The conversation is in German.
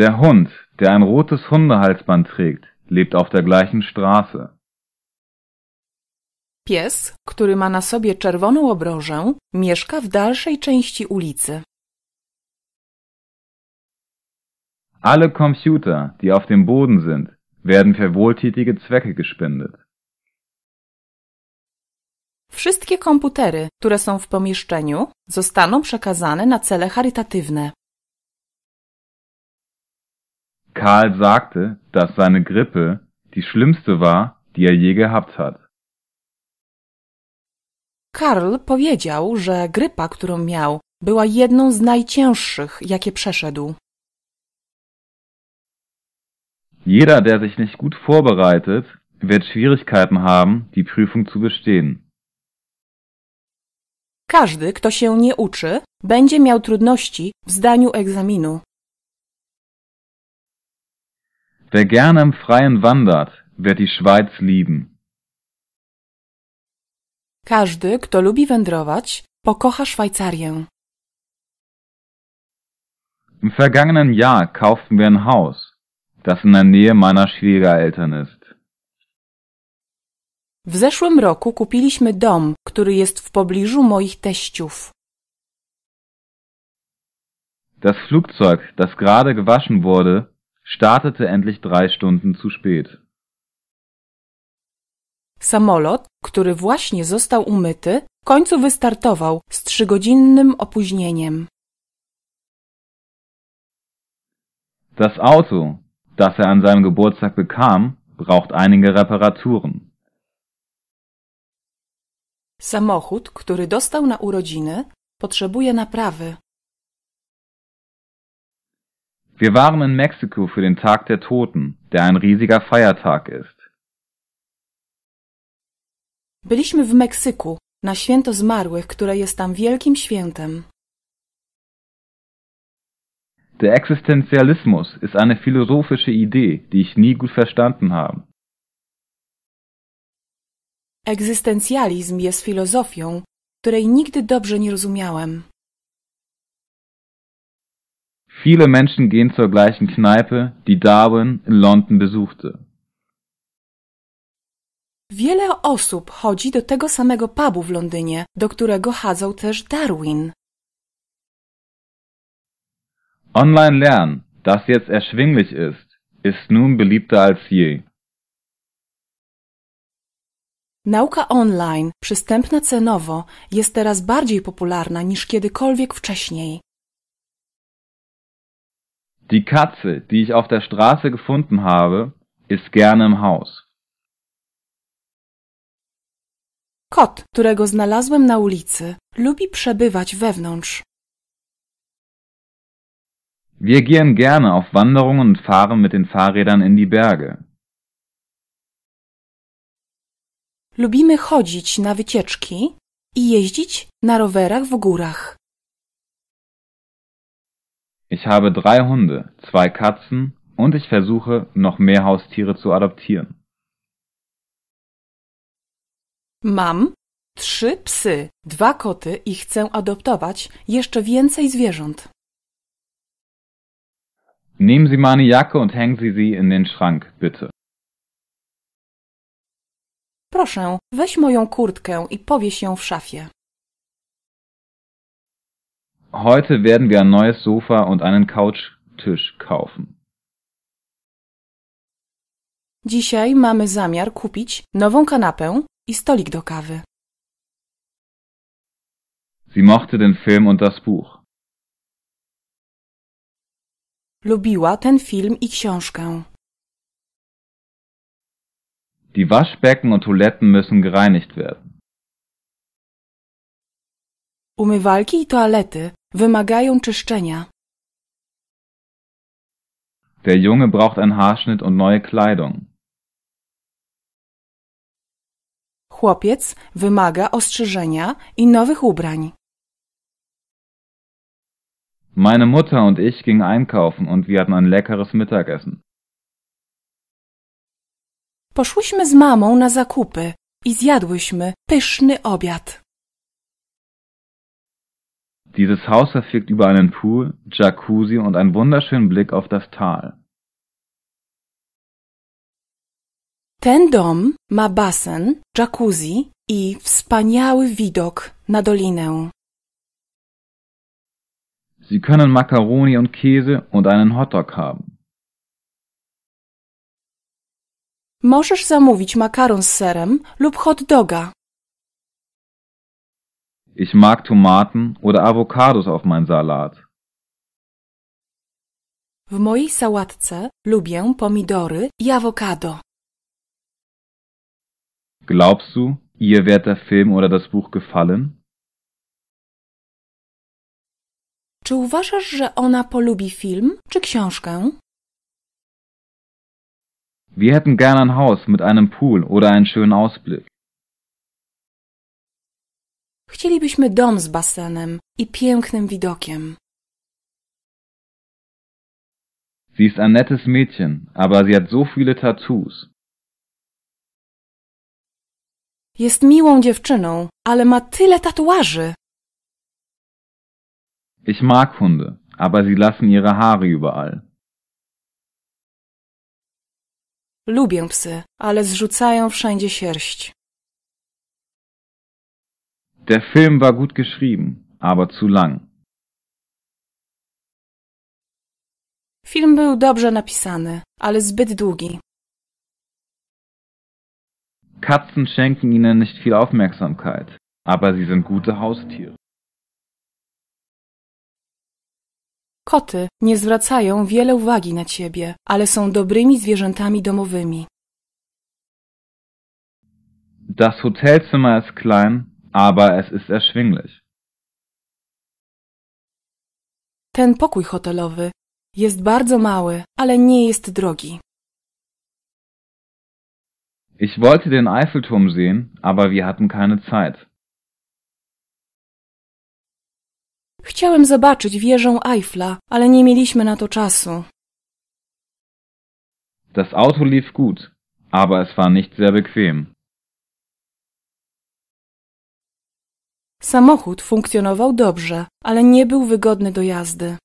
Der Hund, der ein rotes Hundehalsband trägt, lebt auf der gleichen Straße. Pies, który ma na sobie czerwoną obrożę, mieszka w dalszej części ulicy. Alle Computer, die auf dem Boden sind, werden für wohltätige Zwecke gespendet. Wszystkie komputery, które są w pomieszczeniu, zostaną przekazane na cele charytatywne. Karl sagte, dass seine Grippe die schlimmste war, die er je gehabt hat. Karl powiedział, że grypa, którą miał, była jedną z najcięższych, jakie przeszedł. Jeder, der sich nicht gut vorbereitet, wird Schwierigkeiten haben, die Prüfung zu bestehen. Każdy, kto się nie uczy, będzie miał trudności w zdaniu egzaminu. Wer gerne im Freien wandert, wird die Schweiz lieben. Każdy, kto lubi wędrować, pokocha Szwajcarię. Im vergangenen Jahr kauften wir ein Haus, das in der Nähe meiner Schwiegereltern ist. W zeszłym roku kupiliśmy dom, który jest w pobliżu moich teściów. Das Flugzeug, das gerade gewaschen wurde, startete endlich drei Stunden zu spät. Samolot, który właśnie został umyty, w końcu wystartował z trzygodzinnym opóźnieniem. Das Auto, das er an seinem Geburtstag bekam, braucht einige Reparaturen. Samochód, który dostał na urodziny, potrzebuje naprawy. Wir waren in Mexiko für den Tag der Toten, der ein riesiger Feiertag ist. Byliśmy w Meksyku na święto zmarłych, które jest tam wielkim świętem. Der Existenzialismus ist eine philosophische Idee, die ich nie gut verstanden habe. Egzystencjalizm jest filozofią, której nigdy dobrze nie rozumiałem. Viele Menschen gehen zur gleichen Kneipe, die Darwin in London besuchte. Wiele osób chodzi do tego samego pubu w Londynie, do którego chadzał też Darwin. Online lernen, das jetzt erschwinglich ist, ist nun beliebter als je. Nauka online, przystępna cenowo, jest teraz bardziej popularna niż kiedykolwiek wcześniej. Die Katze, die ich auf der Straße gefunden habe, ist gerne im Haus. Kot, którego znalazłem na ulicy, lubi przebywać wewnątrz. Wir gehen gerne auf Wanderungen und fahren mit den Fahrrädern in die Berge. Lubimy chodzić na wycieczki i jeździć na rowerach w górach. Ich habe drei Hunde, zwei Katzen und ich versuche, noch mehr Haustiere zu adoptieren. Mam trzy psy, dwa koty i chcę adoptować jeszcze więcej zwierząt. Nehmen Sie meine Jacke und hängen Sie sie in den Schrank, bitte. Proszę, weź moją kurtkę i powieś ją w szafie. Heute werden wir ein neues Sofa und einen Couchtisch kaufen. Dzisiaj mamy zamiar kupić nową kanapę i stolik do kawy. Sie mochte den Film und das Buch. Lubiła ten film i książkę. Die Waschbecken und Toiletten müssen gereinigt werden. Umywalki i toalety wymagają czyszczenia. Der Junge braucht einen Haarschnitt und neue Kleidung. Chłopiec wymaga ostrzyżenia i nowych ubrań. Meine Mutter und ich gingen einkaufen und wir hatten ein leckeres Mittagessen. Poszłyśmy z mamą na zakupy i zjadłyśmy pyszny obiad. Dieses Haus verfügt über einen Pool, Jacuzzi und einen wunderschönen Blick auf das Tal. Ten dom ma basen, jacuzzi i wspaniały widok na dolinę. Sie können Makaroni und Käse und einen Hotdog haben. Możesz zamówić makaron z serem lub hot doga. Ich mag Tomaten oder Avocados auf meinen Salat. W mojej sałatce lubię pomidory i awokado. Glaubst du, ihr wird der Film oder das Buch gefallen? Czy uważasz, że ona polubi film czy książkę? Wir hätten gern ein Haus mit einem Pool oder einen schönen Ausblick. Chcielibyśmy dom z basenem i pięknym widokiem. Sie ist ein nettes Mädchen, aber sie hat so viele Tattoos. Jest miłą dziewczyną, ale ma tyle tatuaży. Ich mag Hunde, aber sie lassen ihre Haare überall. Lubię psy, ale zrzucają wszędzie sierść. Der Film war gut geschrieben, aber zu lang. Film był dobrze napisany, ale zbyt długi. Katzen schenken ihnen nicht viel Aufmerksamkeit, aber sie sind gute Haustiere. Koty nie zwracają wiele uwagi na ciebie, ale są dobrymi zwierzętami domowymi. Das Hotelzimmer ist klein, aber es ist erschwinglich. Ten pokój hotelowy jest bardzo mały, ale nie jest drogi. Ich wollte den Eiffelturm sehen, aber wir hatten keine Zeit. Chciałem zobaczyć wieżę Eiffla, ale nie mieliśmy na to czasu. Das Auto lief gut, aber es war nicht sehr bequem. Samochód funkcjonował dobrze, ale nie był wygodny do jazdy.